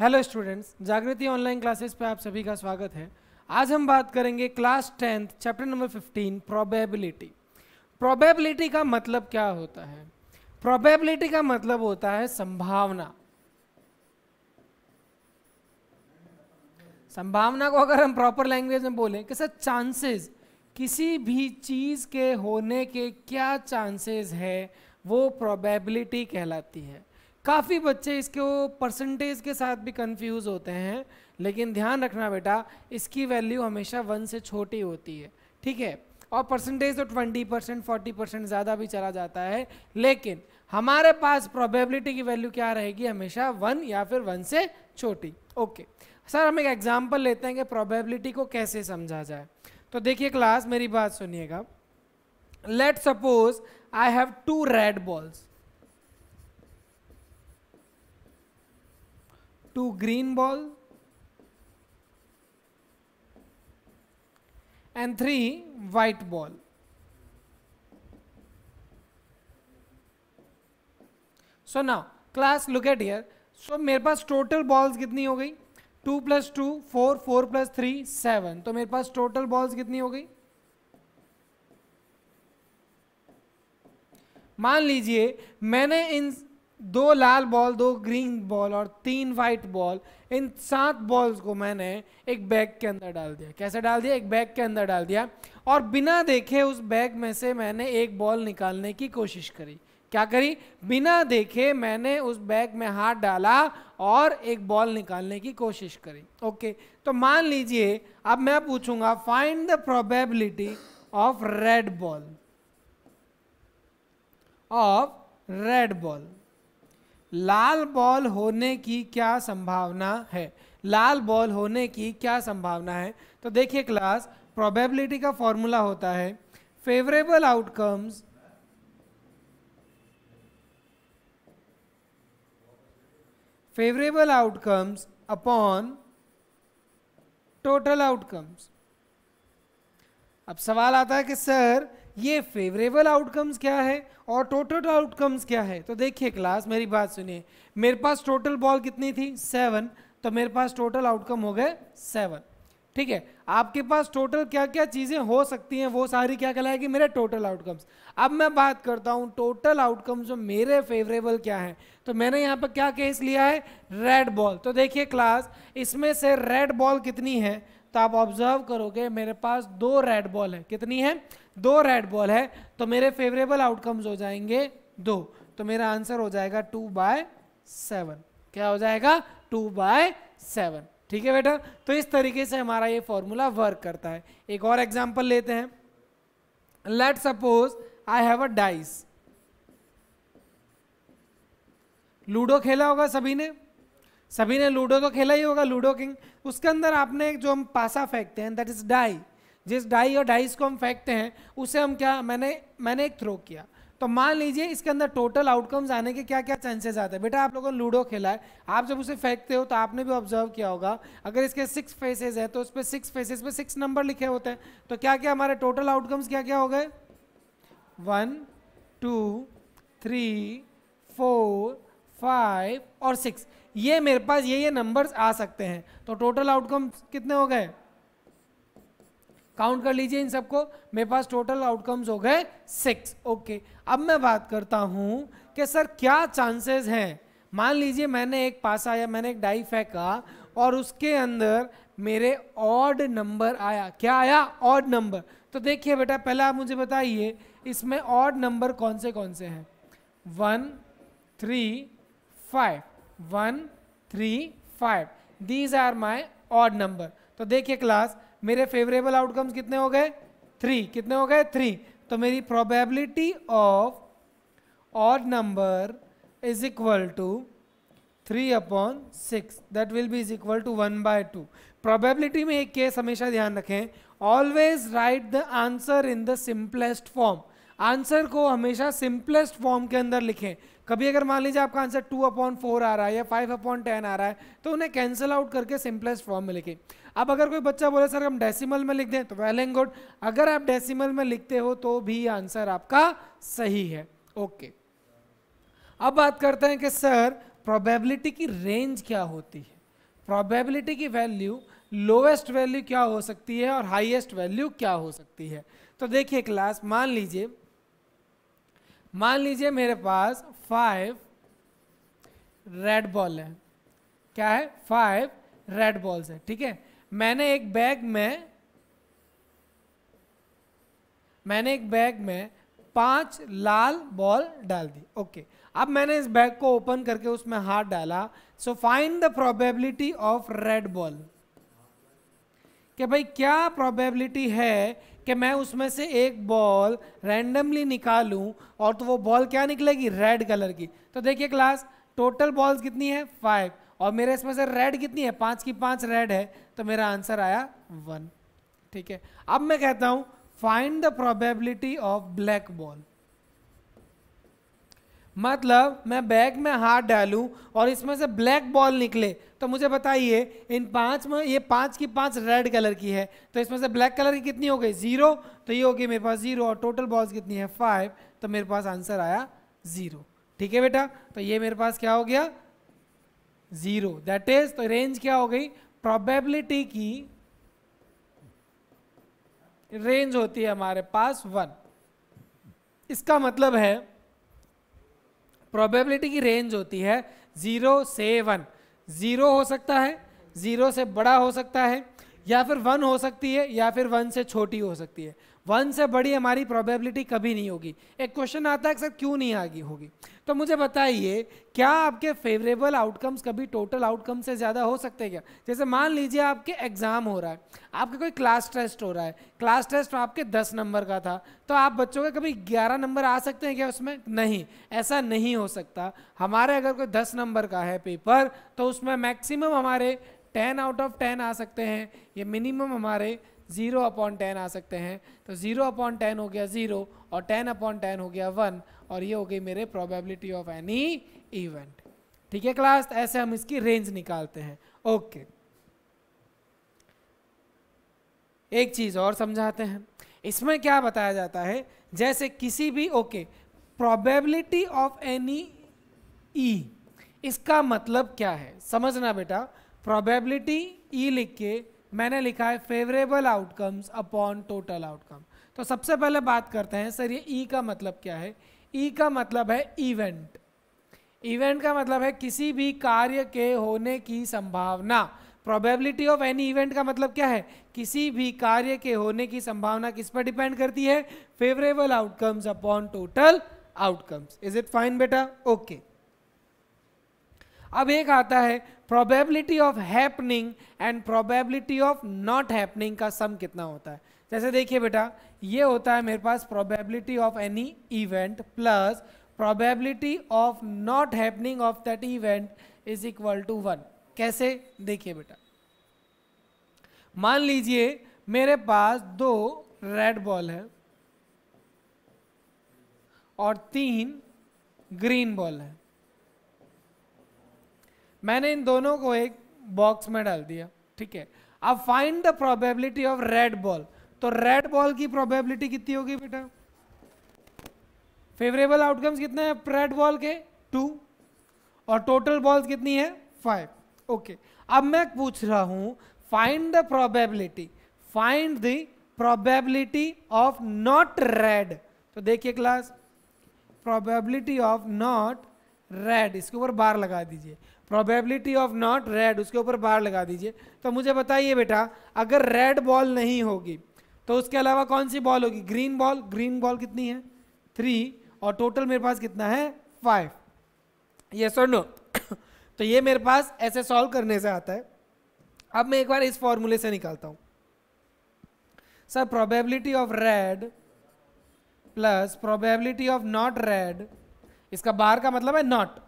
Hello students Jagriti online classes पे आप सभी का स्वागत है आज हम बात करेंगे class tenth chapter number fifteen probability probability का मतलब क्या होता है प्रोबेबिलिटी का मतलब होता है संभावना संभावना को अगर हम प्रॉपर लैंग्वेज में बोलें कि सर चांसेस किसी भी चीज़ के होने के क्या चांसेस है वो प्रोबेबिलिटी कहलाती है काफ़ी बच्चे इसको परसेंटेज के साथ भी कंफ्यूज होते हैं लेकिन ध्यान रखना बेटा इसकी वैल्यू हमेशा वन से छोटी होती है ठीक है और परसेंटेज तो ट्वेंटी परसेंट फोर्टी परसेंट ज़्यादा भी चला जाता है लेकिन हमारे पास प्रोबेबिलिटी की वैल्यू क्या रहेगी हमेशा वन या फिर वन से छोटी ओके सर हम एक एग्जाम्पल लेते हैं कि प्रोबेबिलिटी को कैसे समझा जाए तो देखिए क्लास मेरी बात सुनिएगा let suppose I have two red balls two green ball and three white ball so now class look at here so मेरे पास टोटल बॉल्स कितनी हो गई two plus two four four plus three seven तो मेरे पास total balls कितनी हो गई मान लीजिए मैंने इन दो लाल बॉल दो ग्रीन बॉल और तीन वाइट बॉल इन सात बॉल्स को मैंने एक बैग के अंदर डाल दिया कैसे डाल दिया एक बैग के अंदर डाल दिया और बिना देखे उस बैग में से मैंने एक बॉल निकालने की कोशिश करी क्या करी बिना देखे मैंने उस बैग में हाथ डाला और एक बॉल निकालने की कोशिश करी ओके तो मान लीजिए अब मैं पूछूंगा find the probability of red ball of red ball लाल बॉल होने की क्या संभावना है लाल बॉल होने की क्या संभावना है तो देखिए क्लास प्रोबेबिलिटी का फॉर्मूला होता है favourable outcomes favourable outcomes upon total outcomes अब सवाल आता है कि सर ये फेवरेबल आउटकम्स क्या है और टोटल आउटकम्स क्या है तो देखिए क्लास मेरी बात सुनिए मेरे पास टोटल बॉल कितनी थी सेवन तो मेरे पास टोटल आउटकम हो गए सेवन ठीक है आपके पास टोटल क्या क्या चीज़ें हो सकती हैं वो सारी क्या कहलाएगी मेरे टोटल आउटकम्स अब मैं बात करता हूँ टोटल आउटकम्स जो मेरे फेवरेबल क्या हैं तो मैंने यहाँ पर क्या केस लिया है रेड बॉल तो देखिए क्लास इसमें से रेड बॉल कितनी है तो आप ऑब्जर्व करोगे मेरे पास दो रेड बॉल है कितनी है दो रेड बॉल है तो मेरे फेवरेबल आउटकम्स हो जाएंगे दो तो मेरा आंसर हो जाएगा टू बाय सेवन क्या हो जाएगा टू बाय सेवन ठीक है बेटा तो इस तरीके से हमारा ये फॉर्मूला वर्क करता है एक और एग्जाम्पल लेते हैं let suppose I have a dice Ludo खेला होगा सभी ने सभी ने लूडो तो खेला ही होगा लूडो किंग उसके अंदर आपने जो हम पासा फेंकते हैं दैट इज डाई जिस डाई और डाइस को हम फेंकते हैं उसे हम क्या मैंने मैंने एक थ्रो किया तो मान लीजिए इसके अंदर टोटल आउटकम्स आने के क्या क्या चांसेस आते हैं बेटा आप लोगों ने लूडो खेला है आप जब उसे फेंकते हो तो आपने भी ऑब्जर्व किया होगा अगर इसके सिक्स फेसेस हैं तो उस पर सिक्स फेसेस पे सिक्स नंबर लिखे होते हैं तो क्या क्या हमारे टोटल आउटकम्स क्या क्या हो गए one two three four five और सिक्स ये मेरे पास ये ये नंबर्स आ सकते हैं तो टोटल आउटकम्स कितने हो गए काउंट कर लीजिए इन सबको मेरे पास टोटल आउटकम्स हो गए सिक्स ओके अब मैं बात करता हूँ कि सर क्या चांसेस हैं मान लीजिए मैंने एक पासा या मैंने एक डाई फेंका और उसके अंदर मेरे ऑड नंबर आया क्या आया ऑड नंबर तो देखिए बेटा पहले आप मुझे बताइए इसमें ऑड नंबर कौन से कौन से हैं one three five one three five these are my odd number तो देखिए क्लास मेरे फेवरेबल आउटकम्स कितने हो गए थ्री कितने हो गए थ्री तो मेरी probability of odd number is equal to three upon six that will be is equal to one by two probability में एक केस हमेशा ध्यान रखें always write the answer in the simplest form answer को हमेशा simplest form के अंदर लिखें कभी अगर मान लीजिए आपका आंसर टू अपॉन फोर आ रहा है या फाइव अपॉन टेन आ रहा है तो उन्हें कैंसिल आउट करके सिंपलेस्ट फॉर्म में लिखें अब अगर कोई बच्चा बोले सर हम डेसिमल में लिख दें तो वेल एंड गुड अगर आप डेसिमल में लिखते हो तो भी आंसर आपका सही है ओके अब बात करते हैं कि सर प्रोबेबिलिटी की रेंज क्या होती है प्रोबेबिलिटी की वैल्यू लोएस्ट वैल्यू क्या हो सकती है और हाईएस्ट वैल्यू क्या हो सकती है तो देखिए क्लास मान लीजिए मान लीजिए मेरे पास फाइव रेड बॉल है क्या है फाइव रेड बॉल्स है ठीक है मैंने एक बैग में मैंने एक बैग में पांच लाल बॉल डाल दी ओके अब मैंने इस बैग को ओपन करके उसमें हाथ डाला so find the probability of red ball कि भाई क्या प्रोबेबिलिटी है कि मैं उसमें से एक बॉल रैंडमली निकालूं और तो वो बॉल क्या निकलेगी रेड कलर की तो देखिए क्लास टोटल बॉल्स कितनी है फाइव और मेरे इसमें से रेड कितनी है पांच की पांच रेड है तो मेरा आंसर आया वन ठीक है अब मैं कहता हूं find the probability of black ball मतलब मैं बैग में हाथ डालूं और इसमें से ब्लैक बॉल निकले तो मुझे बताइए इन पांच में ये पांच की पांच रेड कलर की है तो इसमें से ब्लैक कलर की कितनी हो गई ज़ीरो तो ये हो गई मेरे पास ज़ीरो और टोटल बॉल्स कितनी है फाइव तो मेरे पास आंसर आया ज़ीरो ठीक है बेटा तो ये मेरे पास क्या हो गया जीरो दैट इज तो रेंज क्या हो गई प्रोबेबिलिटी की रेंज होती है हमारे पास वन इसका मतलब है प्रोबेबिलिटी की रेंज होती है ज़ीरो से वन ज़ीरो हो सकता है ज़ीरो से बड़ा हो सकता है या फिर वन हो सकती है या फिर वन से छोटी हो सकती है वन से बड़ी हमारी प्रोबेबिलिटी कभी नहीं होगी एक क्वेश्चन आता है सर क्यों नहीं आगी होगी तो मुझे बताइए क्या आपके फेवरेबल आउटकम्स कभी टोटल आउटकम से ज़्यादा हो सकते हैं क्या जैसे मान लीजिए आपके एग्ज़ाम हो रहा है आपका कोई क्लास टेस्ट हो रहा है क्लास टेस्ट आपके दस नंबर का था तो आप बच्चों के कभी ग्यारह नंबर आ सकते हैं क्या उसमें नहीं ऐसा नहीं हो सकता हमारे अगर कोई दस नंबर का है पेपर तो उसमें मैक्सिमम हमारे टेन आउट ऑफ टेन आ सकते हैं ये मिनिमम हमारे ज़ीरो अपॉन टेन आ सकते हैं तो ज़ीरो अपॉन टेन हो गया ज़ीरो और टेन अपॉन टेन हो गया वन और ये हो गई मेरे प्रोबेबिलिटी ऑफ एनी इवेंट ठीक है क्लास तो ऐसे हम इसकी रेंज निकालते हैं ओके एक चीज़ और समझाते हैं इसमें क्या बताया जाता है जैसे किसी भी okay probability of any E इसका मतलब क्या है समझना बेटा प्रोबेबिलिटी ई e लिख के मैंने लिखा है favourable outcomes upon total outcome तो सबसे पहले बात करते हैं सर ये ई e का मतलब क्या है ई e का मतलब है इवेंट इवेंट का मतलब है किसी भी कार्य के होने की संभावना प्रोबेबिलिटी ऑफ एनी इवेंट का मतलब क्या है किसी भी कार्य के होने की संभावना किस पर डिपेंड करती है favourable outcomes upon total outcomes is it fine बेटा ओके okay. अब एक आता है probability of happening and probability of not happening का सम कितना होता है जैसे देखिए बेटा ये होता है मेरे पास probability of any event plus probability of not happening of that event is equal to one कैसे देखिए बेटा मान लीजिए मेरे पास दो रेड बॉल है और तीन ग्रीन बॉल है मैंने इन दोनों को एक बॉक्स में डाल दिया ठीक है अब find the probability of red ball तो रेड बॉल की प्रोबेबिलिटी कितनी होगी बेटा फेवरेबल आउटकम्स कितने हैं रेड बॉल के टू और टोटल बॉल्स कितनी है फाइव ओके अब मैं पूछ रहा हूं find the probability find the probability of not red तो देखिए class probability of not red इसके ऊपर बार लगा दीजिए प्रोबेबिलिटी ऑफ नॉट रेड उसके ऊपर बार लगा दीजिए तो मुझे बताइए बेटा अगर रेड बॉल नहीं होगी तो उसके अलावा कौन सी बॉल होगी ग्रीन बॉल ग्रीन बॉल कितनी है थ्री और टोटल मेरे पास कितना है फाइव ये सो नो तो ये मेरे पास ऐसे सॉल्व करने से आता है अब मैं एक बार इस फॉर्मूले से निकालता हूँ sir probability of red plus probability of not red इसका बार का मतलब है not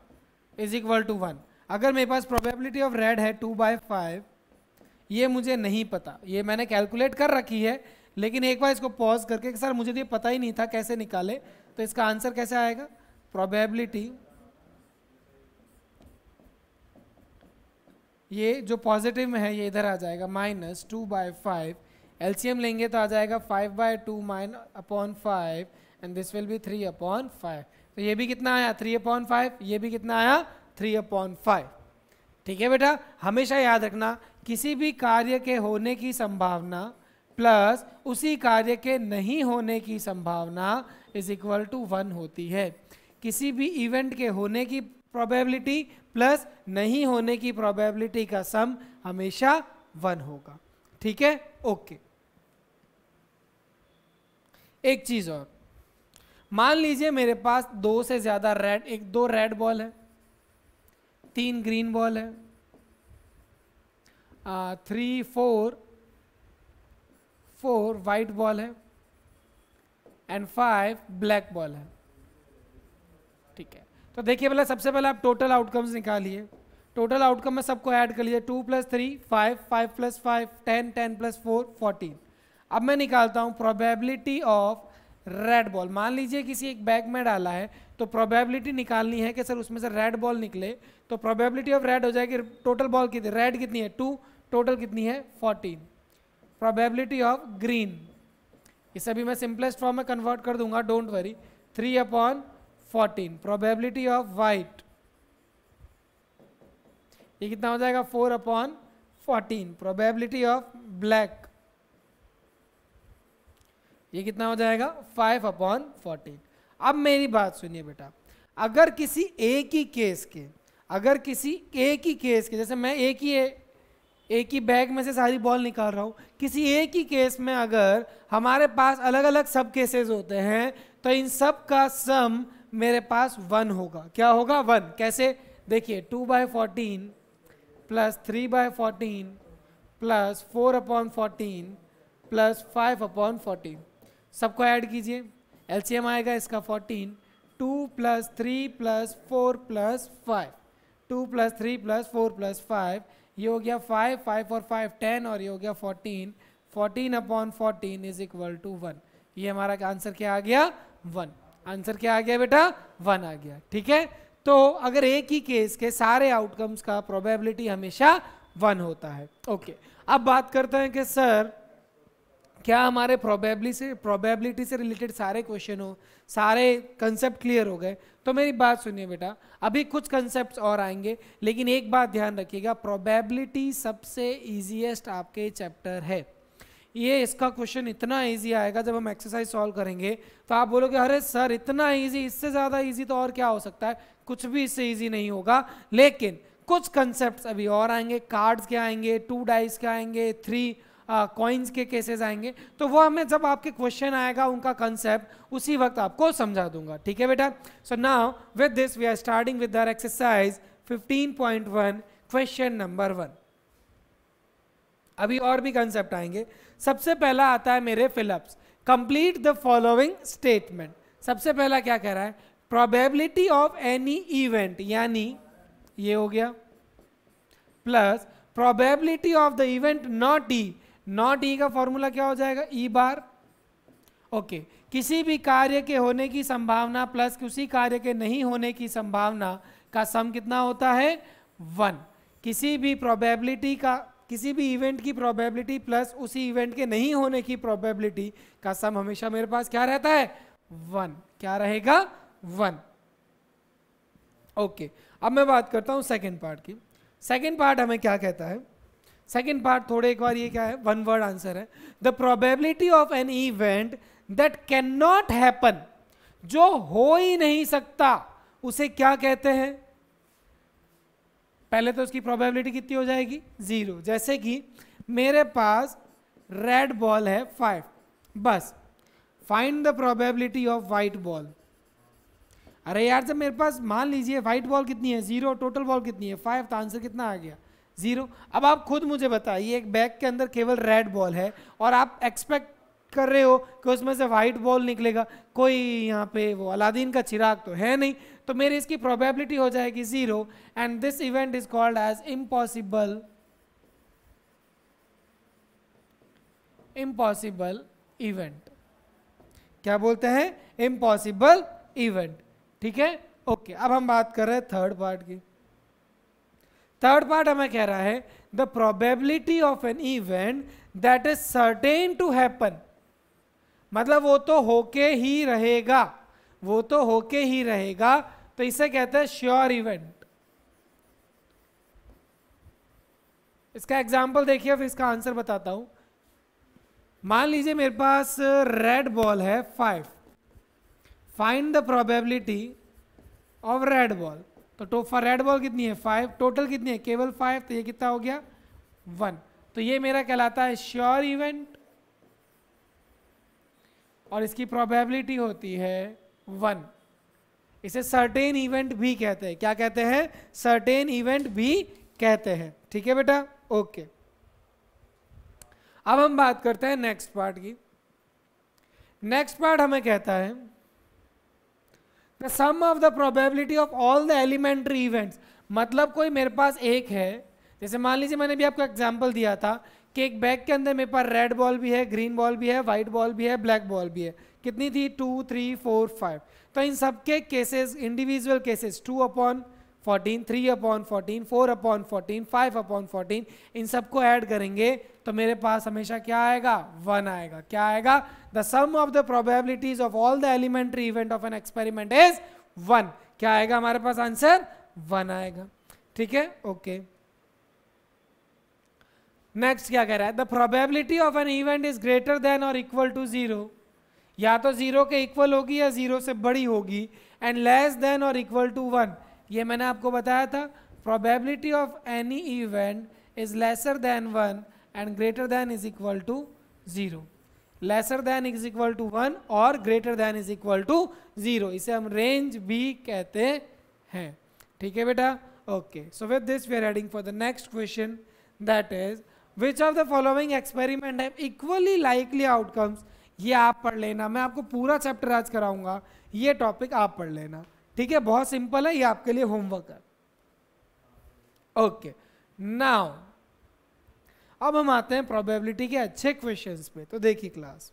is equal to one अगर मेरे पास प्रोबेबिलिटी ऑफ रेड है टू बाय फाइव ये मुझे नहीं पता ये मैंने कैलकुलेट कर रखी है लेकिन एक बार इसको पॉज करके सर मुझे तो ये पता ही नहीं था कैसे निकाले तो इसका आंसर कैसे आएगा प्रोबेबिलिटी ये जो पॉजिटिव में है ये इधर आ जाएगा माइनस टू बाय फाइव एल लेंगे तो आ जाएगा five by two minus upon five and this will be three upon five तो ये भी कितना आया थ्री अपॉन फाइव ये भी कितना आया थ्री अपॉन फाइव ठीक है बेटा हमेशा याद रखना किसी भी कार्य के होने की संभावना प्लस उसी कार्य के नहीं होने की संभावना इज इक्वल टू वन होती है किसी भी इवेंट के होने की प्रोबेबिलिटी प्लस नहीं होने की प्रोबेबिलिटी का सम हमेशा वन होगा ठीक है ओके एक चीज़ और मान लीजिए मेरे पास दो से ज़्यादा रेड एक दो रेड बॉल है तीन ग्रीन बॉल है आ, three four four white ball है एंड फाइव ब्लैक बॉल है ठीक है तो देखिए पहले सबसे पहले आप टोटल आउटकम्स निकालिए टोटल आउटकम में सबको ऐड कर लीजिए two plus three five five plus five ten ten plus four fourteen अब मैं निकालता हूँ प्रोबेबिलिटी ऑफ रेड बॉल मान लीजिए किसी एक बैग में डाला है तो प्रोबेबिलिटी निकालनी है कि सर उसमें से रेड बॉल निकले तो प्रोबेबिलिटी ऑफ रेड हो जाएगी टोटल बॉल कितनी रेड कितनी है टू टोटल कितनी है फोर्टीन प्रोबेबिलिटी ऑफ ग्रीन इसे भी मैं सिंपलेस्ट फॉर्म में कन्वर्ट कर दूंगा don't worry three upon fourteen probability of white ये कितना हो जाएगा four upon fourteen probability of black ये कितना हो जाएगा फाइव अपॉन फोर्टीन अब मेरी बात सुनिए बेटा अगर किसी एक ही केस के अगर किसी एक ही केस के जैसे मैं एक ही एक ही बैग में से सारी बॉल निकाल रहा हूँ किसी एक ही केस में अगर हमारे पास अलग अलग सब केसेस होते हैं तो इन सब का सम मेरे पास वन होगा क्या होगा वन कैसे देखिए two by fourteen plus three by fourteen plus four upon fourteen plus five upon fourteen सबको ऐड कीजिए एलसीएम आएगा इसका 14 two plus three plus four plus five two plus three plus four plus five ये हो गया five five और five ten और ये हो गया fourteen fourteen upon fourteen is equal to one ये हमारा आंसर क्या आ गया वन आंसर क्या आ गया बेटा वन आ गया ठीक है तो अगर एक ही केस के सारे आउटकम्स का प्रोबेबिलिटी हमेशा वन होता है ओके अब बात करते हैं कि सर क्या हमारे प्रोबेबली से प्रोबेबिलिटी से रिलेटेड सारे क्वेश्चन हो सारे कंसेप्ट क्लियर हो गए तो मेरी बात सुनिए बेटा अभी कुछ कंसेप्ट और आएंगे लेकिन एक बात ध्यान रखिएगा प्रोबेबिलिटी सबसे ईजीएस्ट आपके चैप्टर है ये इसका क्वेश्चन इतना इजी आएगा जब हम एक्सरसाइज सॉल्व करेंगे तो आप बोलोगे अरे सर इतना इजी इससे ज़्यादा इजी तो और क्या हो सकता है कुछ भी इससे इजी नहीं होगा लेकिन कुछ कंसेप्ट अभी और आएंगे कार्ड्स के आएंगे टू डाइस के आएंगे थ्री कॉइन्स के केसेस आएंगे तो वो हमें जब आपके क्वेश्चन आएगा उनका कंसेप्ट उसी वक्त आपको समझा दूंगा ठीक है बेटा so now with this we are starting with the exercise 15.1 question number one अभी और भी कंसेप्ट आएंगे सबसे पहला आता है मेरे fill ups complete the following statement सबसे पहला क्या कह रहा है प्रोबेबिलिटी ऑफ एनी इवेंट यानी ये हो गया plus probability of the event not E not E e का फॉर्मूला क्या हो जाएगा ई बार ओके किसी भी कार्य के होने की संभावना प्लस किसी कार्य के नहीं होने की संभावना का सम कितना होता है वन किसी भी प्रोबेबिलिटी का किसी भी इवेंट की प्रोबेबिलिटी प्लस उसी इवेंट के नहीं होने की प्रोबेबिलिटी का सम हमेशा मेरे पास क्या रहता है वन क्या रहेगा वन ओके okay. अब मैं बात करता हूं सेकेंड पार्ट की सेकेंड पार्ट हमें क्या कहता है सेकेंड पार्ट थोड़े एक बार ये क्या है वन वर्ड आंसर है the probability of an event that can not happen जो हो ही नहीं सकता उसे क्या कहते हैं पहले तो उसकी प्रोबेबिलिटी कितनी हो जाएगी जीरो जैसे कि मेरे पास रेड बॉल है फाइव बस find the probability of white ball अरे यार जब मेरे पास मान लीजिए वाइट बॉल कितनी है जीरो टोटल बॉल कितनी है फाइव तो आंसर कितना आ गया ज़ीरो अब आप खुद मुझे बताइए एक बैग के अंदर केवल रेड बॉल है और आप एक्सपेक्ट कर रहे हो कि उसमें से वाइट बॉल निकलेगा कोई यहाँ पे वो अलादीन का चिराग तो है नहीं तो मेरी इसकी प्रोबेबिलिटी हो जाएगी zero and this event is called as impossible impossible event क्या बोलते हैं इम्पॉसिबल इवेंट ठीक है ओके okay, अब हम बात कर रहे हैं थर्ड पार्ट की थर्ड पार्ट हमें कह रहा है the probability of an event that is certain to happen मतलब वो तो होके ही रहेगा वो तो होके ही रहेगा तो इसे कहते हैं श्योर इवेंट इसका एग्जाम्पल देखिए फिर इसका आंसर बताता हूं मान लीजिए मेरे पास रेड बॉल है five find the probability of red ball तो टोफा रेड बॉल कितनी है फाइव टोटल कितनी है केवल फाइव तो ये कितना हो गया वन तो ये मेरा कहलाता है श्योर इवेंट और इसकी प्रोबेबिलिटी होती है वन इसे सर्टेन इवेंट भी कहते हैं क्या कहते हैं सर्टेन इवेंट भी कहते हैं ठीक है बेटा ओके अब हम बात करते हैं नेक्स्ट पार्ट की नेक्स्ट पार्ट हमें कहता है the sum of the probability of all the elementary events मतलब कोई मेरे पास एक है जैसे मान लीजिए मैंने भी आपको एग्जाम्पल दिया था कि एक बैग के अंदर मेरे पास रेड बॉल भी है ग्रीन बॉल भी है वाइट बॉल भी है ब्लैक बॉल भी है कितनी थी टू थ्री फोर फाइव तो इन सब के cases individual cases two upon fourteen three upon fourteen four upon fourteen five upon fourteen इन सबको ऐड करेंगे तो मेरे पास हमेशा क्या आएगा वन आएगा क्या आएगा the sum of the probabilities of all the elementary event of an experiment is one क्या आएगा हमारे पास आंसर वन आएगा ठीक है ओके नेक्स्ट क्या कह रहा है the probability of an event is greater than और इक्वल टू जीरो या तो जीरो के इक्वल होगी या जीरो से बड़ी होगी एंड लेस देन और इक्वल टू वन ये मैंने आपको बताया था probability of any event is lesser than one and greater than is equal to 0 lesser than is equal to one और greater than is equal to zero इसे हम range भी कहते हैं ठीक है बेटा okay so with this we are heading for the next question that is which of the following experiment है इक्वली लाइकली आउटकम्स ये आप पढ़ लेना मैं आपको पूरा चैप्टर आज कराऊंगा ये टॉपिक आप पढ़ लेना ठीक है बहुत सिंपल है ये आपके लिए होमवर्क है ओके नाउ अब हम आते हैं प्रोबेबिलिटी के अच्छे क्वेश्चंस पे तो देखिए class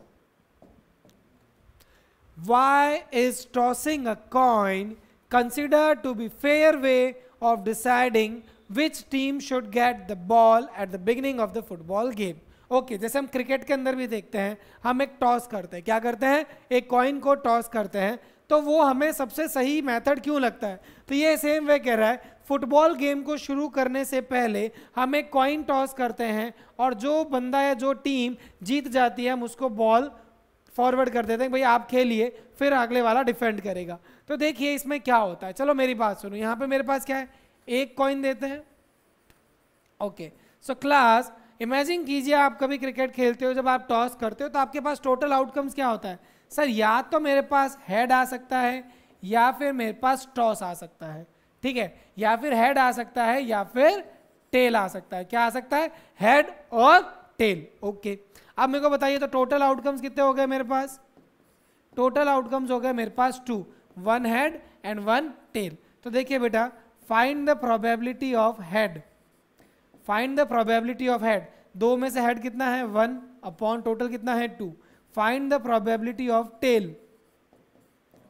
why is tossing a coin consider to be fair way of deciding which team should get the ball at the beginning of the football game okay okay, जैसे हम क्रिकेट के अंदर भी देखते हैं हम एक टॉस करते हैं क्या करते हैं एक कॉइन को टॉस करते हैं तो वो हमें सबसे सही मेथड क्यों लगता है तो ये सेम वे कह रहा है फुटबॉल गेम को शुरू करने से पहले हम एक कॉइन टॉस करते हैं और जो बंदा या जो टीम जीत जाती है हम उसको बॉल फॉरवर्ड कर देते हैं भाई आप खेलिए फिर अगले वाला डिफेंड करेगा तो देखिए इसमें क्या होता है चलो मेरी बात सुनो यहाँ पे मेरे पास क्या है एक कॉइन देते हैं ओके सो क्लास इमेजिन कीजिए आप कभी क्रिकेट खेलते हो जब आप टॉस करते हो तो आपके पास टोटल आउटकम्स क्या होता है सर या तो मेरे पास हेड आ सकता है या फिर मेरे पास टॉस आ सकता है ठीक है या फिर हेड आ सकता है या फिर टेल आ सकता है क्या आ सकता है हेड और टेल ओके अब मेरे को बताइए तो टोटल आउटकम्स कितने हो गए मेरे पास टोटल आउटकम्स हो गए मेरे पास two one head and one tail तो देखिए बेटा find the probability of head find the probability of head दो में से हेड कितना है वन अपॉन टोटल कितना है two find the probability of tail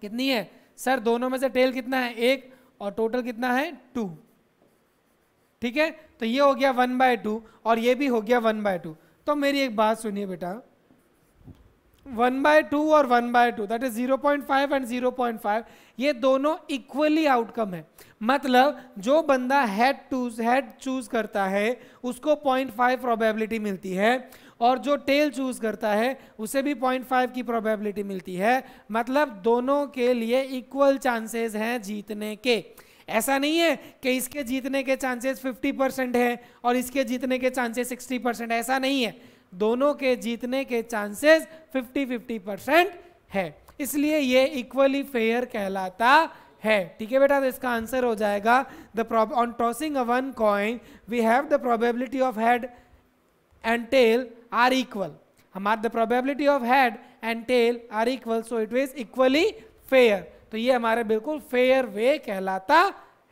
कितनी है सर दोनों में से टेल कितना है एक और टोटल कितना है टू ठीक है तो ये हो गया वन बाय टू और ये भी हो गया वन बाय टू तो मेरी एक बात सुनिए बेटा वन बाय टू और one by two that is zero point five and zero point five ये दोनों इक्वली आउटकम है मतलब जो बंदा हेड टू हेड चूज करता है उसको पॉइंट फाइव प्रोबेबिलिटी मिलती है और जो टेल चूज करता है उसे भी 0.5 की प्रोबेबिलिटी मिलती है मतलब दोनों के लिए इक्वल चांसेस हैं जीतने के ऐसा नहीं है कि इसके जीतने के चांसेस 50 परसेंट है और इसके जीतने के चांसेस 60 परसेंट ऐसा नहीं है दोनों के जीतने के चांसेस 50-50 परसेंट है इसलिए ये इक्वली फेयर कहलाता है ठीक है बेटा तो इसका आंसर हो जाएगा the on tossing a one coin we have the probability of head and tail are equal हमारा the probability of head and tail are equal so it was equally fair तो ये हमारे बिल्कुल फेयर वे कहलाता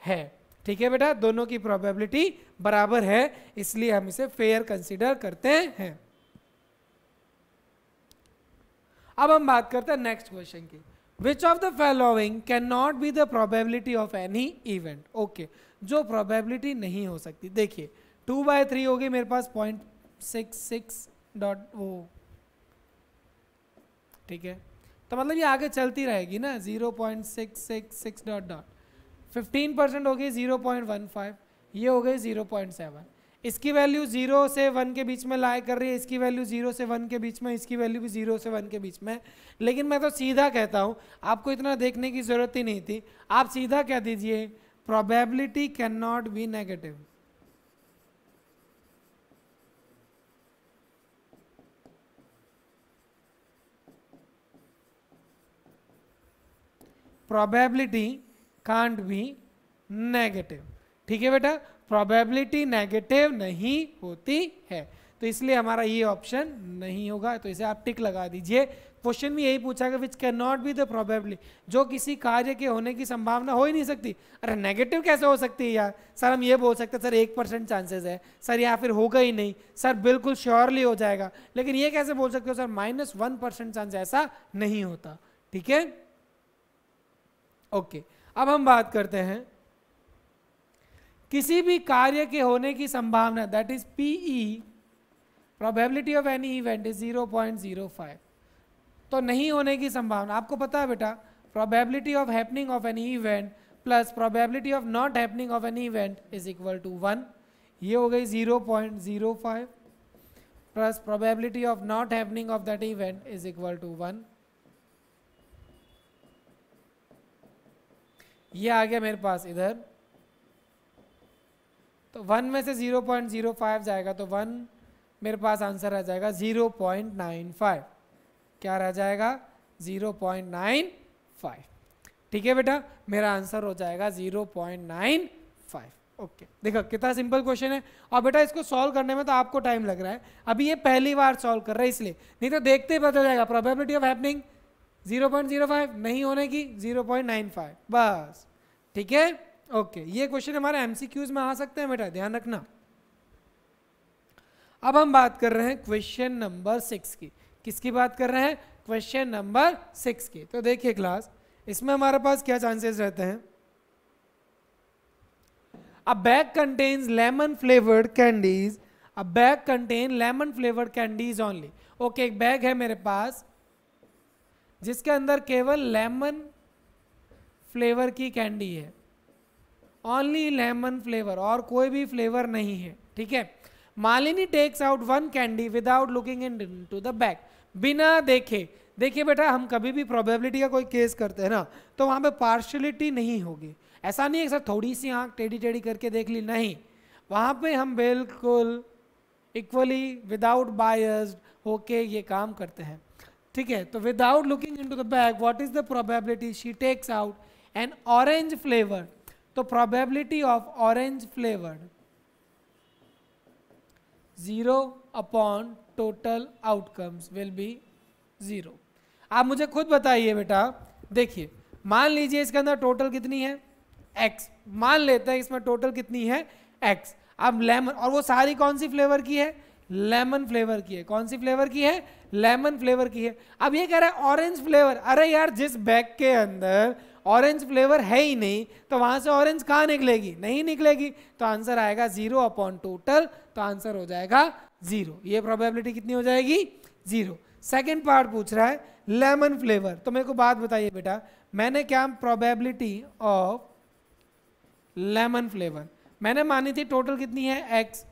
है ठीक है बेटा दोनों की प्रोबेबिलिटी बराबर है इसलिए हम इसे फेयर कंसिडर करते हैं अब हम बात करते हैं नेक्स्ट क्वेश्चन की which of the following can not be the probability of any event okay जो प्रोबेबिलिटी नहीं हो सकती देखिए टू बाय थ्री होगी मेरे पास पॉइंट सिक्स सिक्स डॉट वो ठीक है तो मतलब ये आगे चलती रहेगी ना zero point six six six dot dot fifteen percent हो गई ज़ीरो पॉइंट वन फाइव ये हो गई ज़ीरो पॉइंट सेवन इसकी वैल्यू ज़ीरो से वन के बीच में लाए कर रही है इसकी वैल्यू ज़ीरो से वन के बीच में इसकी वैल्यू भी ज़ीरो से वन के बीच में लेकिन मैं तो सीधा कहता हूँ आपको इतना देखने की ज़रूरत ही नहीं थी आप सीधा कह दीजिए probability can not be negative probability can't be negative ठीक है बेटा प्रोबेबिलिटी नेगेटिव नहीं होती है तो इसलिए हमारा ये ऑप्शन नहीं होगा तो इसे आप टिक लगा दीजिए क्वेश्चन भी यही पूछा गया which can not be the probability जो किसी कार्य के होने की संभावना हो ही नहीं सकती अरे नेगेटिव कैसे हो सकती है यार सर हम ये बोल सकते हैं सर एक परसेंट चांसेस है सर या फिर होगा ही नहीं सर बिल्कुल श्योरली हो जाएगा लेकिन ये कैसे बोल सकते हो sir minus one percent chance ऐसा नहीं होता ठीक है ओके अब हम बात करते हैं किसी भी कार्य के होने की संभावना that is P E probability of any event is 0.05 तो नहीं होने की संभावना आपको पता है बेटा probability of happening of any event plus probability of not happening of any event is equal to one ये हो गई 0.05 plus probability of not happening of that event is equal to one ये आ गया मेरे पास इधर तो वन में से जीरो पॉइंट जीरो फाइव जाएगा तो वन मेरे पास आंसर रह जाएगा जीरो पॉइंट नाइन फाइव क्या रह जाएगा जीरो पॉइंट नाइन फाइव ठीक है बेटा मेरा आंसर हो जाएगा zero point nine five okay देखो कितना सिंपल क्वेश्चन है और बेटा इसको सॉल्व करने में तो आपको टाइम लग रहा है अभी ये पहली बार सॉल्व कर रहा है इसलिए नहीं तो देखते ही पता जाएगा प्रोबेबिलिटी ऑफ हैपनिंग 0.05 नहीं होने की 0.95 बस ठीक है ओके ये क्वेश्चन हमारे एमसीक्यूज में आ सकते हैं बेटा ध्यान रखना अब हम बात कर रहे हैं क्वेश्चन नंबर सिक्स की किसकी बात कर रहे हैं क्वेश्चन नंबर सिक्स की तो देखिए क्लास इसमें हमारे पास क्या चांसेस रहते हैं a bag contains lemon flavoured candies a bag contain lemon flavoured candies only okay एक बैग है मेरे पास जिसके अंदर केवल लेमन फ्लेवर की कैंडी है ओनली लेमन फ्लेवर और कोई भी फ्लेवर नहीं है ठीक है Malini takes out one candy without looking into the bag बिना देखे देखिए बेटा हम कभी भी प्रोबेबिलिटी का कोई केस करते हैं ना तो वहाँ पे पार्शलिटी नहीं होगी ऐसा नहीं है सर थोड़ी सी आँख टेढ़ी टेढ़ी करके देख ली नहीं वहाँ पे हम बिल्कुल इक्वली विदाउट बायस होके ये काम करते हैं ठीक है तो without looking to the bag what is the probability she takes out an orange flavour तो probability of orange flavour zero upon total outcomes will be zero आप मुझे खुद बताइए बेटा देखिए मान लीजिए इसके अंदर टोटल कितनी है एक्स मान लेते हैं इसमें टोटल कितनी है एक्स अब लेमन और वो सारी कौन सी फ्लेवर की है लेमन फ्लेवर की है कौन सी फ्लेवर की है लेमन फ्लेवर की है अब ये कह रहा है ऑरेंज फ्लेवर अरे यार जिस बैग के अंदर ऑरेंज फ्लेवर है ही नहीं तो वहां से ऑरेंज कहाँ निकलेगी नहीं निकलेगी तो आंसर आएगा जीरो अपॉन टोटल तो आंसर हो जाएगा जीरो ये प्रोबेबिलिटी कितनी हो जाएगी जीरो सेकेंड पार्ट पूछ रहा है लेमन फ्लेवर तो मेरे को बात बताइए बेटा मैंने क्या प्रोबेबिलिटी ऑफ लेमन फ्लेवर मैंने मानी थी टोटल कितनी है एक्स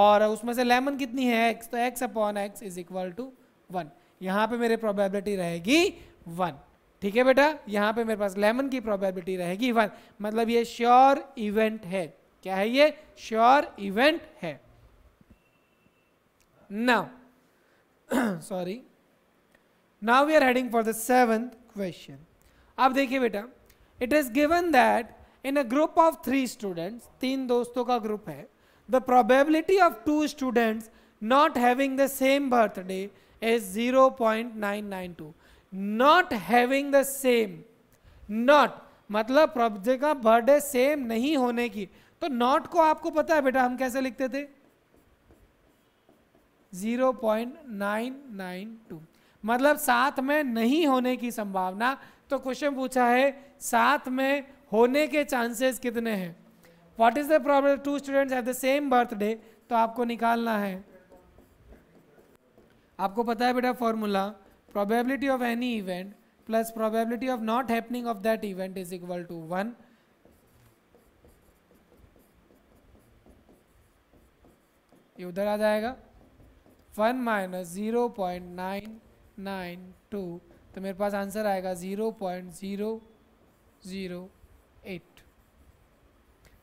और उसमें से लेमन कितनी है एक्स तो x upon x is equal to one यहाँ पे मेरे प्रोबेबिलिटी रहेगी वन ठीक है बेटा यहाँ पे मेरे पास लेमन की प्रोबेबिलिटी रहेगी वन मतलब ये श्योर इवेंट है क्या है ये श्योर इवेंट है now sorry now we are heading for the seventh question अब देखिए बेटा it is given that in a group of three students तीन दोस्तों का ग्रुप है the probability of two students not having the same birthday is 0.992 not having the same not मतलब प्रब्जे का बर्थडे सेम नहीं होने की तो नॉट को आपको पता है बेटा हम कैसे लिखते थे 0.992 मतलब साथ में नहीं होने की संभावना तो क्वेश्चन पूछा है साथ में होने के चांसेस कितने हैं what is the problem two students have the same birthday तो आपको निकालना है आपको पता है बेटा formula probability of any event plus probability of not happening of that event is equal to one ये उधर आ जाएगा one minus zero point nine nine two तो मेरे पास आंसर आएगा zero point zero zero eight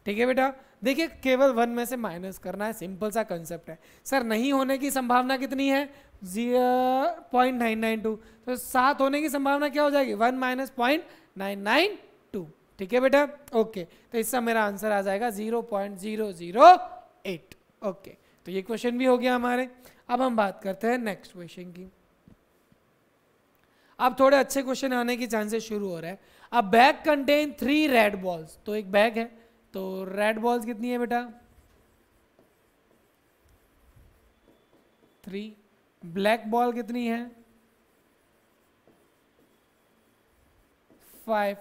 ठीक है बेटा देखिए केवल वन में से माइनस करना है सिंपल सा कंसेप्ट है सर नहीं होने की संभावना कितनी है पॉइंट नाइन नाइन टू तो सात होने की संभावना क्या हो जाएगी one minus point nine nine two ठीक है बेटा ओके तो इसका मेरा आंसर आ जाएगा zero point zero zero eight okay तो ये क्वेश्चन भी हो गया हमारे अब हम बात करते हैं नेक्स्ट क्वेश्चन की अब थोड़े अच्छे क्वेश्चन आने की चांसेस शुरू हो रहे हैं अब bag contain three red balls तो एक बैग है तो रेड बॉल्स कितनी है बेटा थ्री ब्लैक बॉल कितनी है फाइव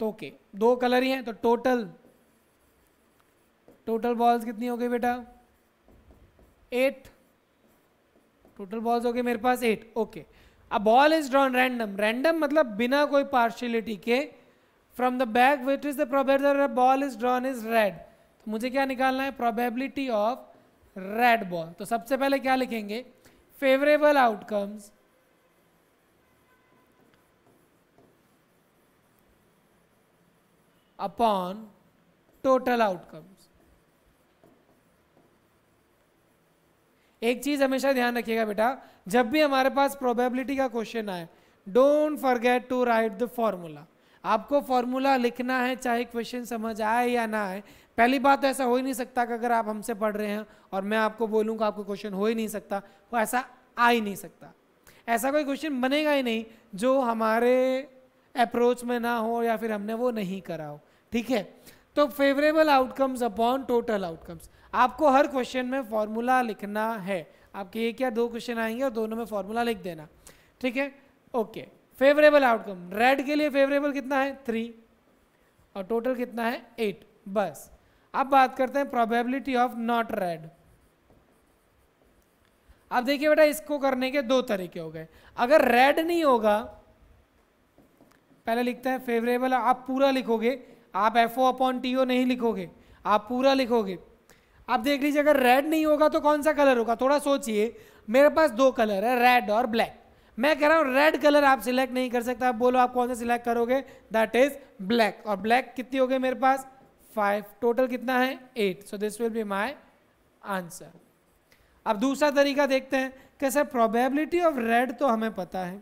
तो ओके दो कलर ही हैं तो टोटल टोटल बॉल्स कितनी हो गई बेटा एट टोटल बॉल्स हो गए मेरे पास एट ओके अब ball is drawn random random मतलब बिना कोई पार्शियलिटी के from the bag which is the probable ball is drawn is red तो मुझे क्या निकालना है प्रोबेबिलिटी ऑफ रेड बॉल तो सबसे पहले क्या लिखेंगे favourable outcomes upon total outcomes एक चीज हमेशा ध्यान रखिएगा बेटा जब भी हमारे पास प्रोबेबिलिटी का क्वेश्चन आए don't forget to write the formula आपको फॉर्मूला लिखना है चाहे क्वेश्चन समझ आए या ना आए पहली बात तो ऐसा हो ही नहीं सकता कि अगर आप हमसे पढ़ रहे हैं और मैं आपको बोलूँगा कि आपको क्वेश्चन हो ही नहीं सकता वो ऐसा आ ही नहीं सकता ऐसा कोई क्वेश्चन बनेगा ही नहीं जो हमारे अप्रोच में ना हो या फिर हमने वो नहीं करा हो ठीक है तो favourable outcomes upon total outcomes आपको हर क्वेश्चन में फॉर्मूला लिखना है आपके एक या दो क्वेश्चन आएंगे और दोनों में फॉर्मूला लिख देना ठीक है ओके फेवरेबल आउटकम रेड के लिए फेवरेबल कितना है थ्री और टोटल कितना है एट बस अब बात करते हैं प्रोबेबिलिटी ऑफ नॉट रेड अब देखिए बेटा इसको करने के दो तरीके हो गए अगर रेड नहीं होगा पहले लिखते हैं फेवरेबल आप पूरा लिखोगे आप F O upon T O नहीं लिखोगे आप पूरा लिखोगे आप देख लीजिए अगर रेड नहीं होगा तो कौन सा कलर होगा थोड़ा सोचिए मेरे पास दो कलर है रेड और ब्लैक मैं कह रहा हूँ रेड कलर आप सिलेक्ट नहीं कर सकते आप बोलो आप कौन सा सिलेक्ट करोगे दैट इज ब्लैक और ब्लैक कितनी हो गई मेरे पास फाइव टोटल कितना है eight so this will be my answer अब दूसरा तरीका देखते हैं कैसे प्रोबेबिलिटी ऑफ रेड तो हमें पता है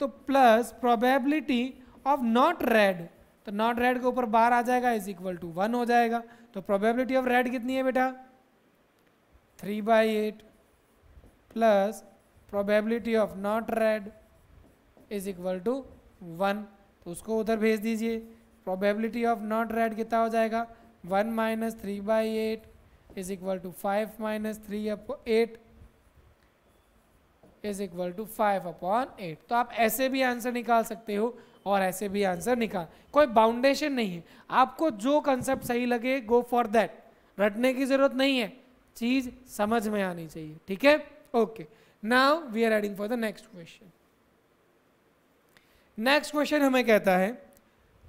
तो plus probability of not red तो नॉट रेड के ऊपर बार आ जाएगा इज इक्वल टू वन हो जाएगा तो प्रोबेबिलिटी ऑफ रेड कितनी है बेटा three by eight plus probability of not red is equal to one तो उसको उधर भेज दीजिए प्रोबेबिलिटी ऑफ नॉट रेड कितना हो जाएगा one minus three by eight is equal to five minus three eight is equal to five upon eight तो आप ऐसे भी आंसर निकाल सकते हो और ऐसे भी आंसर निकाल कोई बाउंडेशन नहीं है आपको जो कंसेप्ट सही लगे गो फॉर दैट रटने की जरूरत नहीं है चीज़ समझ में आनी चाहिए ठीक है okay okay. Now we are heading for the next question next question हमें कहता है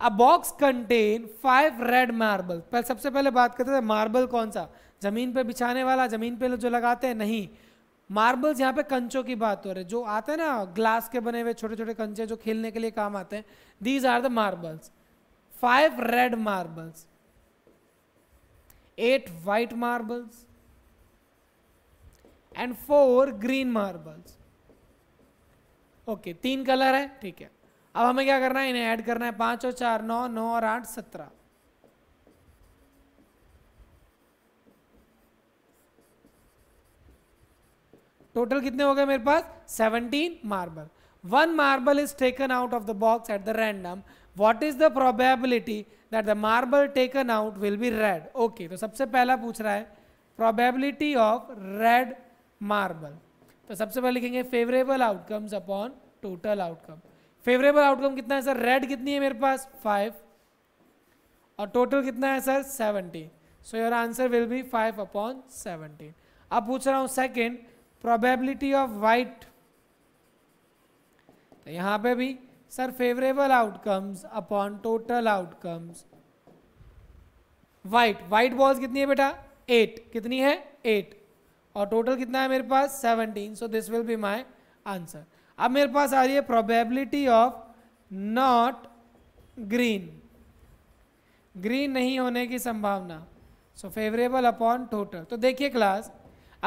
a box contain five red marble पहले सबसे पहले बात करते थे मार्बल कौन सा जमीन पे बिछाने वाला जमीन पे जो लगाते हैं नहीं मार्बल्स यहाँ पे कंचों की बात हो रही है जो आते हैं ना ग्लास के बने हुए छोटे छोटे कंचे जो खेलने के लिए काम आते हैं these are the marbles five red marbles eight white marbles and four green marbles okay तीन कलर है ठीक है अब हमें क्या करना है इन्हें ऐड करना है पांच और चार नौ नौ और आठ सत्रह टोटल कितने हो गए मेरे पास seventeen marble one marble is taken out of the box at the random what is the probability that the marble taken out will be red okay तो सबसे पहला पूछ रहा है प्रोबेबिलिटी ऑफ रेड मार्बल तो सबसे पहले लिखेंगे favourable outcomes upon total outcome favourable outcome कितना है सर रेड कितनी है मेरे पास फाइव और टोटल कितना है sir seventeen so your answer will be five upon seventeen अब पूछ रहा हूं सेकेंड प्रोबेबिलिटी ऑफ वाइट तो यहां पे भी sir favourable outcomes upon total outcomes white white balls कितनी है बेटा एट कितनी है एट और टोटल कितना है मेरे पास 17 so this will be my answer अब मेरे पास आ रही है probability of not green green नहीं होने की संभावना सो फेवरेबल अपॉन टोटल तो देखिए क्लास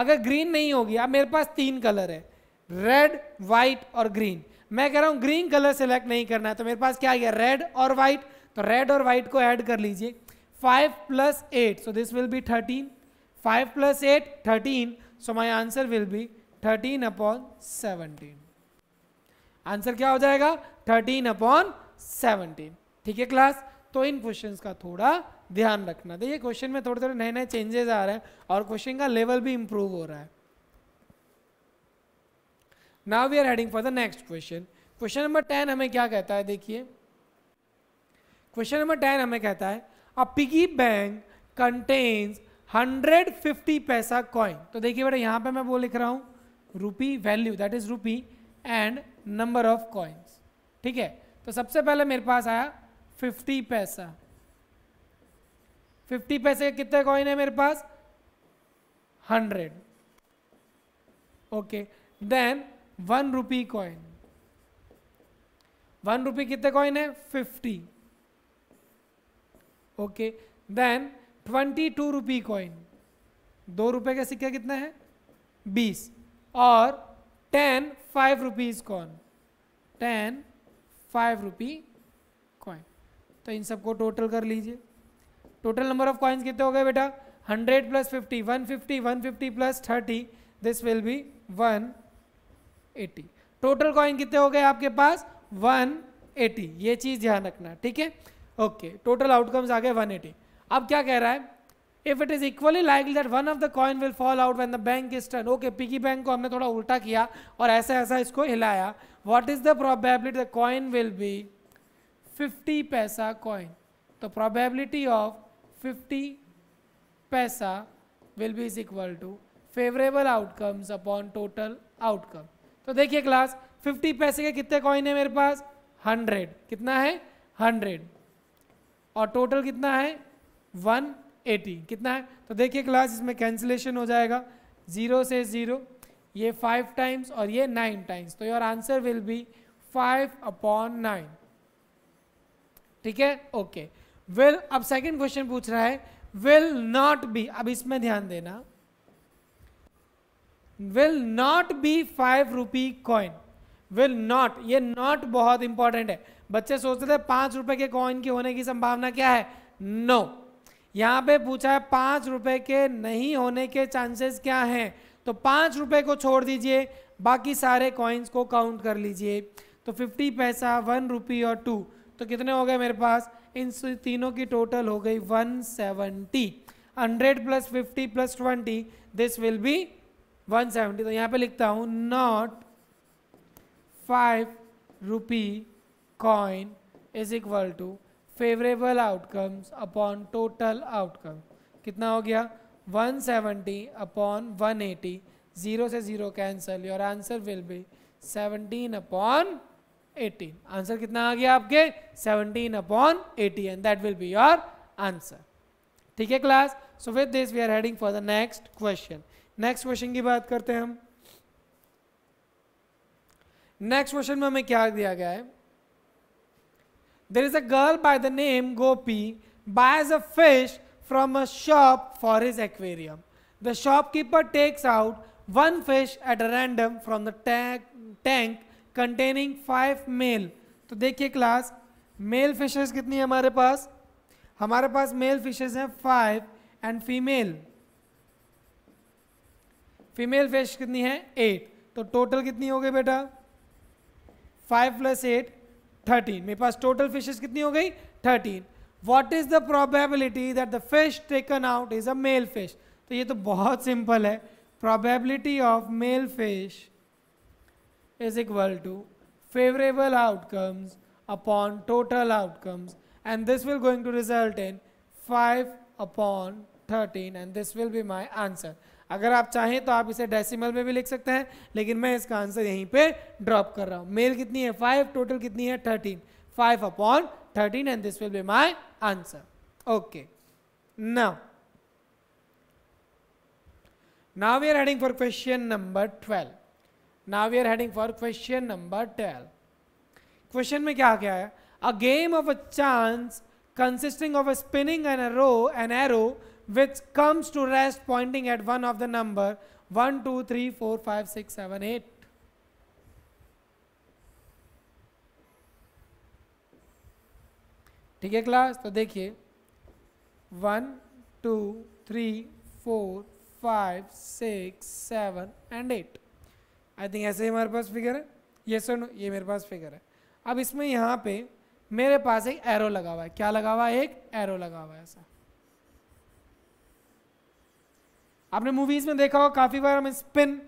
अगर ग्रीन नहीं होगी अब मेरे पास तीन कलर है रेड वाइट और ग्रीन मैं कह रहा हूँ ग्रीन कलर सेलेक्ट नहीं करना है तो मेरे पास क्या आ गया रेड और वाइट तो रेड और वाइट को ऐड कर लीजिए five plus eight so this will be thirteen 5 plus 8, 13. So my answer will be 13 upon 17. Answer क्या हो जाएगा 13 अपॉन 17. ठीक है क्लास तो इन क्वेश्चंस का थोड़ा ध्यान रखना देखिए क्वेश्चन में थोड़े थोड़े नए नए चेंजेस आ रहे हैं और क्वेश्चन का लेवल भी इंप्रूव हो रहा है now we are heading for the next question question number ten हमें क्या कहता है देखिए क्वेश्चन नंबर टेन हमें कहता है a piggy bank contains hundred fifty paisa coin तो देखिए बेटा यहां पे मैं वो लिख रहा हूं rupee value that is rupee and number of coins ठीक है तो सबसे पहले मेरे पास आया फिफ्टी पैसा फिफ्टी पैसे के कितने कॉइन है मेरे पास hundred okay then one rupee coin one rupee कितने कॉइन है fifty okay then twenty two rupee coin दो रुपये का सिक्का कितना है बीस और ten five rupees coin ten five rupee coin तो इन सबको टोटल कर लीजिए टोटल नंबर ऑफ कॉइन्स कितने हो गए बेटा hundred plus fifty one fifty one fifty plus thirty this will be one eighty total coin कितने हो गए आपके पास वन एटी ये चीज़ ध्यान रखना ठीक है ओके टोटल आउटकम्स आ गए वन एटी अब क्या कह रहा है if it is equally likely that one of the coin will fall out when the bank is turn okay piggy bank को हमने थोड़ा उल्टा किया और ऐसा ऐसा इसको हिलाया what is the probability the coin will be fifty paisa coin तो probability of fifty paisa will be is equal to favourable outcomes upon total outcome तो देखिए क्लास 50 पैसे के कितने कॉइन है मेरे पास 100 कितना है 100 और टोटल कितना है वन एटी कितना है तो देखिए क्लास इसमें कैंसिलेशन हो जाएगा ज़ीरो से ज़ीरो ये फाइव टाइम्स और ये नाइन टाइम्स तो your answer will be five upon nine ठीक है ओके विल अब सेकंड क्वेश्चन पूछ रहा है विल नॉट बी अब इसमें ध्यान देना will not be five rupee coin will not ये नॉट बहुत इंपॉर्टेंट है बच्चे सोचते थे पांच रुपए के कॉइन के होने की संभावना क्या है नो no. यहाँ पे पूछा है पाँच रुपए के नहीं होने के चांसेस क्या हैं तो पाँच रुपए को छोड़ दीजिए बाकी सारे कॉइन्स को काउंट कर लीजिए तो फिफ्टी पैसा वन रुपी और टू तो कितने हो गए मेरे पास इन तीनों की टोटल हो गई one seventy hundred plus fifty plus twenty this will be one seventy तो यहाँ पे लिखता हूँ not five rupee coin is equal to favourable outcomes upon total outcome कितना हो गया 170 अपॉन 180 जीरो से zero cancel your answer will be 17 upon 18 answer कितना आ गया आपके 17 upon eighteen and that will be your answer ठीक है class so with this we are heading for the next question next question की बात करते हैं हम नेक्स्ट क्वेश्चन में हमें क्या दिया गया है there is a girl by the name Gopi buys a fish from a shop for his aquarium. The shopkeeper takes out one fish at random from the tank, tank containing five male. to dekhiye class male fishes kitni hai hamare paas hamare paas male fishes hain five and female female fish kitni hai eight to total kitni ho gayi beta 5 plus eight thirteen मेरे पास total fishes कितनी हो गई thirteen what is the probability that the fish taken out is a male fish तो ये तो बहुत simple है probability of male fish is equal to favourable outcomes upon total outcomes and this will going to result in five upon thirteen and this will be my answer अगर आप चाहें तो आप इसे डेसिमल में भी लिख सकते हैं लेकिन मैं इसका आंसर यहीं पे ड्रॉप कर रहा हूं मेल कितनी है फाइव टोटल कितनी है thirteen five upon thirteen and this will be my answer okay now now we are heading for question number twelve now we are heading for question number twelve question में क्या क्या है a game of a chance consisting of a spinning an arrow an arrow which comes to rest pointing at one of the number 1, 2, 3, 4, 5, 6, 7, 8. ठीक है class तो देखिए one two three four five six seven and eight I think ऐसे ही हमारे पास figure है ये सुनो नो ये मेरे पास फिगर है अब इसमें यहाँ पे मेरे पास एक एरो लगा हुआ है क्या लगा हुआ है एक एरो लगा हुआ है ऐसा आपने मूवीज में देखा हो काफ़ी बार हम स्पिन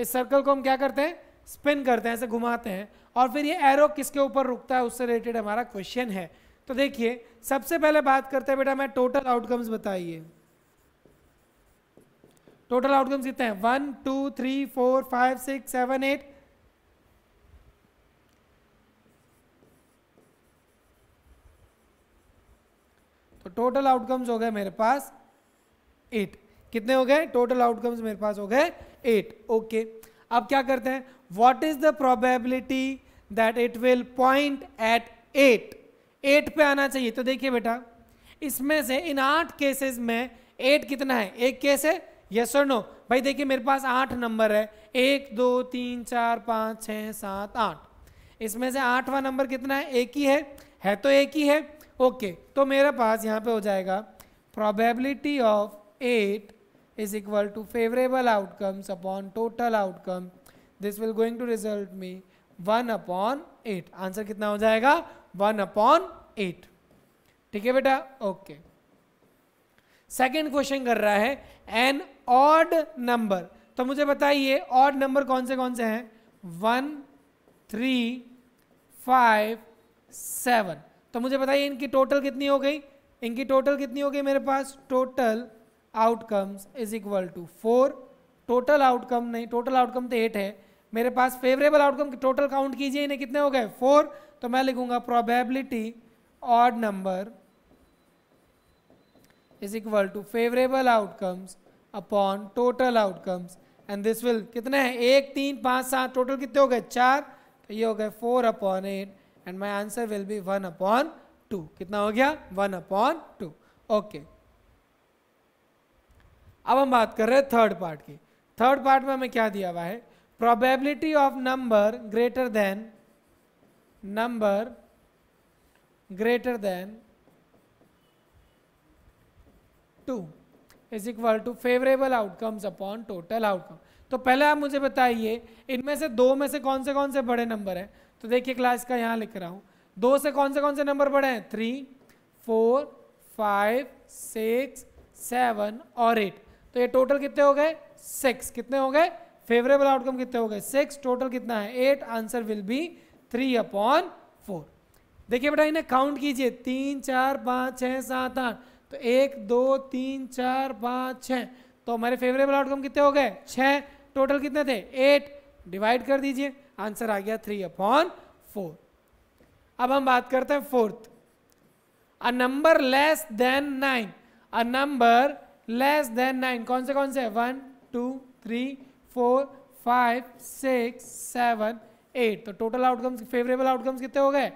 इस सर्कल को हम क्या करते हैं स्पिन करते हैं ऐसे घुमाते हैं और फिर ये एरो किसके ऊपर रुकता है उससे रिलेटेड हमारा क्वेश्चन है तो देखिए सबसे पहले बात करते हैं बेटा मैं टोटल आउटकम्स बताइए टोटल आउटकम्स कितने हैं one two three four five six seven eight तो टोटल आउटकम्स हो गए मेरे पास एट कितने हो गए टोटल आउटकम्स मेरे पास हो गए एट ओके अब क्या करते हैं what is the probability that it will point eight eight eight पे आना चाहिए तो देखिए बेटा इसमें से इन आठ केसेस में एट कितना है एक केस है यस और नो भाई देखिए मेरे पास आठ नंबर है एक दो तीन चार पाँच छः सात आठ इसमें से आठवां नंबर कितना है एक ही है है तो एक ही है ओके तो मेरे पास यहाँ पे हो जाएगा probability of eight is equal to favorable outcomes upon total outcome this will going to result me 1 upon 8 answer कितना हो जाएगा 1 upon 8 ठीक है बेटा ओके सेकेंड क्वेश्चन कर रहा है एन ऑड नंबर तो मुझे बताइए ऑड नंबर कौन से कौन से हैं वन थ्री फाइव सेवन तो मुझे बताइए इनकी टोटल कितनी हो गई इनकी टोटल कितनी हो गई मेरे पास total outcomes is equal to four total outcome नहीं टोटल आउटकम तो एट है मेरे पास फेवरेबल आउटकम टोटल काउंट कीजिए इन्हें कितने हो गए फोर तो मैं लिखूंगा probability odd number is equal to favourable outcomes upon total outcomes and this will कितने हैं एक तीन पाँच सात टोटल कितने हो गए चार तो ये हो गए four upon eight and my answer will be one upon two कितना हो गया वन अपॉन टू ओके अब हम बात कर रहे हैं थर्ड पार्ट की थर्ड पार्ट में हमें क्या दिया हुआ है probability of number greater than number greater than two is equal to favourable outcomes upon total outcome तो पहले आप मुझे बताइए इनमें से दो में से कौन से कौन से बड़े नंबर हैं तो देखिए क्लास का यहाँ लिख रहा हूँ दो से कौन से कौन से नंबर बड़े हैं three four five six seven और एट तो ये टोटल कितने हो गए सिक्स कितने हो गए फेवरेबल आउटकम कितने हो गए सिक्स टोटल कितना है eight answer will be three upon four देखिए बेटा इन्हें काउंट कीजिए तीन चार पाँच छः सात आठ तो एक दो तीन चार पाँच छः तो हमारे फेवरेबल आउटकम कितने हो गए छः टोटल कितने थे एट डिवाइड कर दीजिए आंसर आ गया थ्री अपॉन फोर अब हम बात करते हैं fourth a number less than nine a number less than nine कौन से कौन से one two three four five six seven eight तो टोटल आउटकम्स फेवरेबल आउटकम्स कितने हो गए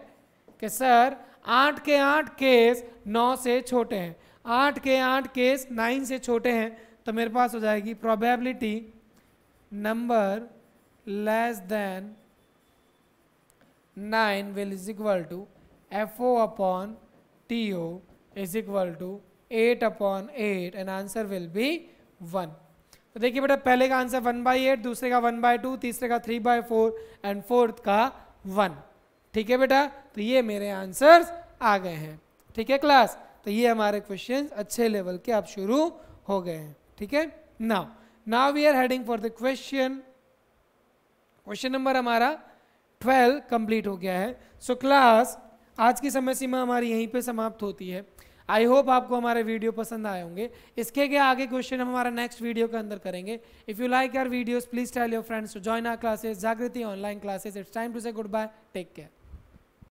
कि सर आठ के आठ केस नौ से छोटे हैं आठ के आठ केस नाइन से छोटे हैं तो मेरे पास हो जाएगी probability number less than nine will is equal to F O upon T O is equal to eight upon eight and answer will be one तो देखिए बेटा पहले का आंसर वन बाई एट दूसरे का वन बाय टू तीसरे का three by four and fourth का वन ठीक है बेटा तो ये मेरे आंसर्स आ गए हैं ठीक है क्लास तो ये हमारे क्वेश्चन अच्छे लेवल के अब शुरू हो गए हैं ठीक है now now we are heading for the question question number हमारा ट्वेल्व कंप्लीट हो गया है सो so, क्लास आज की समय सीमा हमारी यहीं पे समाप्त होती है आई होप आपको हमारे वीडियो पसंद आए होंगे इसके के आगे क्वेश्चन हम हमारा नेक्स्ट वीडियो के अंदर करेंगे if you like our videos please tell your friends to join our classes Jagriti online classes it's time to say good bye take care